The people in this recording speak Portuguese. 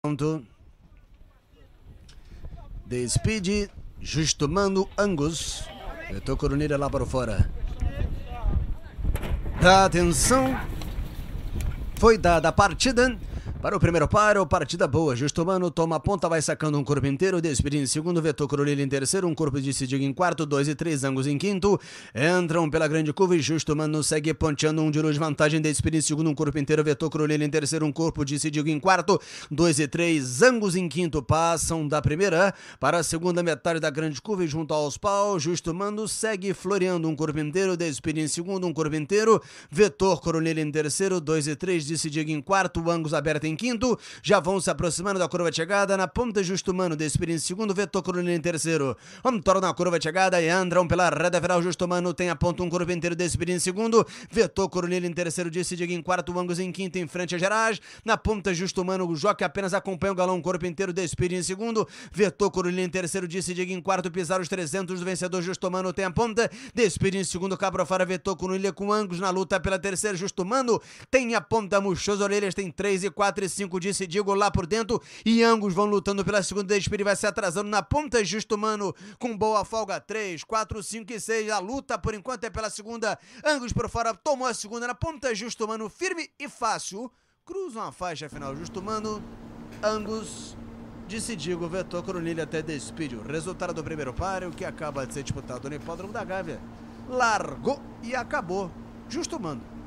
pronto. Despide, justo Mano Angus. tô coronilha lá para fora. Atenção. Foi dada a partida. Para o primeiro paro, partida boa. Justo Mano toma a ponta, vai sacando um corpo inteiro. Despedindo em segundo, Vetor Corolina em terceiro. Um corpo de Sidig em quarto. Dois e três Angus em quinto. Entram pela grande curva e Justo Mano segue ponteando um de luz. Vantagem despedindo em segundo, um corpo inteiro. Vetor Corolina em terceiro. Um corpo de Sidig em quarto. Dois e três Angus em quinto. Passam da primeira para a segunda metade da grande curva e junto aos paus. Justo Mano segue floreando um corpo inteiro. Despedindo em segundo, um corpo inteiro. Vetor Corolina em terceiro. Dois e três de Sidig em quarto. Angus aberto em em quinto, já vão se aproximando da curva de chegada, na ponta Justo Mano, em segundo, Vetor Corolina em terceiro, Antoro na curva de chegada e andram pela reta final, Justo tem a ponta um curva inteiro, Despir em segundo, Vetor Corolina em terceiro, Disse Diga em quarto, Angus em quinto, em frente a Gerais. na ponta Justo Mano, o Joque apenas acompanha o galão, corpo inteiro, Despir em segundo, Vetor Corolina em terceiro, Disse Diga em quarto, pisar os 300 do vencedor, Justo tem a ponta, Despir em segundo, Cabra Fora, Vetor Corolina com Angus na luta pela terceira, Justo tem a ponta, Muxoso Orelhas tem três e quatro 4 e 5 disse Diego lá por dentro e Angus vão lutando pela segunda despedida. vai se atrasando na ponta Justo Mano com boa folga 3, 4, 5 e 6, a luta por enquanto é pela segunda, Angus por fora tomou a segunda na ponta Justo Mano firme e fácil, cruzam a faixa final Justo Mano, Angus disse Diego, vetou Coronilha até despide o resultado do primeiro páreo que acaba de ser disputado no hipódromo da Gávea largou e acabou Justo Mano